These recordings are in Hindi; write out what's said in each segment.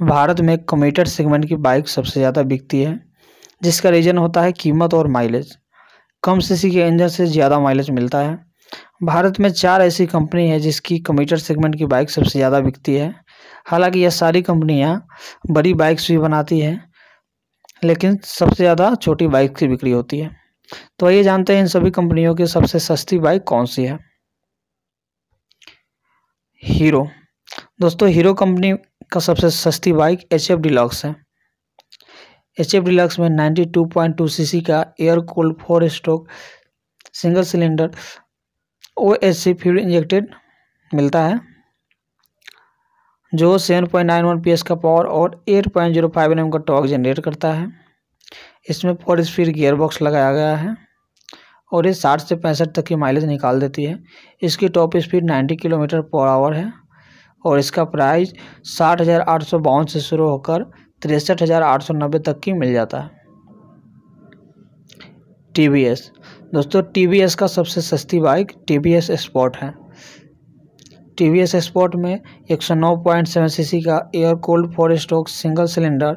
भारत में कम्यूटर सेगमेंट की बाइक सबसे ज़्यादा बिकती है जिसका रीज़न होता है कीमत और माइलेज कम सीसी के इंजन से ज़्यादा माइलेज मिलता है भारत में चार ऐसी कंपनी है जिसकी कम्यूटर सेगमेंट की बाइक सबसे ज़्यादा बिकती है हालांकि यह सारी कंपनियाँ बड़ी बाइक्स भी बनाती हैं लेकिन सबसे ज़्यादा छोटी बाइक की बिक्री होती है तो ये जानते हैं इन सभी कंपनियों की सबसे सस्ती बाइक कौन सी है हीरो दोस्तों हीरो कंपनी का सबसे सस्ती बाइक एच एफ डिलॉक्स है एच एफ डिलक्स में ninety two two point C C का air cooled four stroke single cylinder O H C fuel injected मिलता है जो seven point nine one P S का पावर और eight point zero five N M का टॉक जनरेट करता है इसमें फोर स्पीड गियर बॉक्स लगाया गया है और ये साठ से पैंसठ तक की माइलेज निकाल देती है इसकी top speed ninety kilometre per hour है और इसका प्राइस साठ हज़ार आठ सौ बावन से शुरू होकर तिरसठ हज़ार आठ सौ नब्बे तक की मिल जाता है टी वी एस दोस्तों टी वी एस का सबसे सस्ती बाइक टी वी एस है टी वी एस में एक सौ नौ पॉइंट सेवन सी सी का air cooled four stroke single cylinder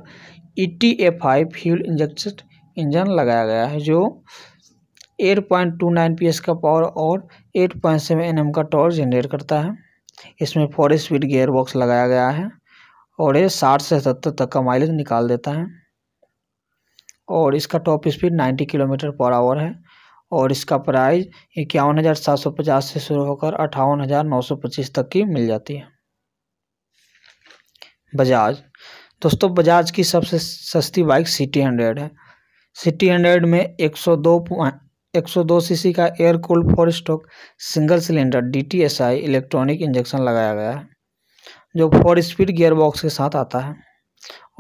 E T A five fuel inject engine लगाया गया है जो eight point two nine P S का पावर और eight point seven N M का टॉर्च जनरेट करता है इसमें फोर स्पीड गेयर बॉक्स लगाया गया है और ये साठ से सत्तर तक का माइलेज निकाल देता है और इसका top speed ninety kilometre per hour है और इसका प्राइस इक्यावन हज़ार सात सौ पचास से शुरू होकर अट्ठावन हज़ार नौ सौ पच्चीस तक की मिल जाती है बजाज दोस्तों बजाज की सबसे सस्ती बाइक सिटी हंड्रेड है सिटी हंड्रेड में एक सौ दो 102 सीसी का air cool four stroke single cylinder DTSI electronic injection लगाया गया है जो फोर स्पीड गियर बॉक्स के साथ आता है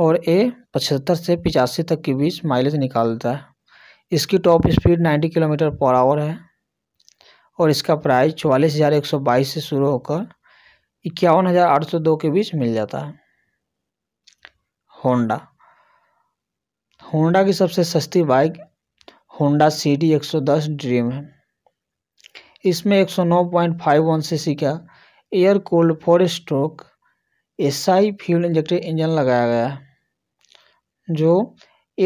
और ये पचहत्तर से पिचासी तक के बीच माइलेज निकाल देता है इसकी top speed 90 kilometre per hour है और इसका प्राइस चवालीस हज़ार एक सौ बाईस से शुरू होकर इक्यावन हज़ार आठ सौ दो के बीच मिल जाता है होंडा होंडा की सबसे सस्ती बाइक होंडा सिटी 110 ड्रीम है इसमें 109.51 सी का air cooled four stroke SI fuel injected engine लगाया गया है जो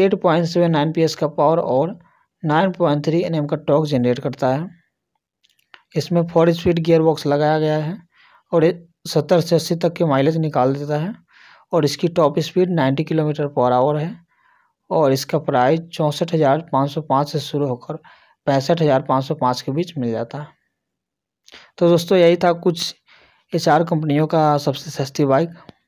8.79 पीएस का पावर और 9.3 एनएम का टॉक जनरेट करता है इसमें फोर स्पीड गियर बॉक्स लगाया गया है और सत्तर से अस्सी तक के माइलेज निकाल देता है और इसकी top speed 90 kilometre per hour है और इसका प्राइस चौंसठ हज़ार पाँच सौ पाँच से शुरू होकर पैंसठ हज़ार पाँच सौ पाँच के बीच मिल जाता है तो दोस्तों यही था कुछ ये चार कंपनियों का सबसे सस्ती बाइक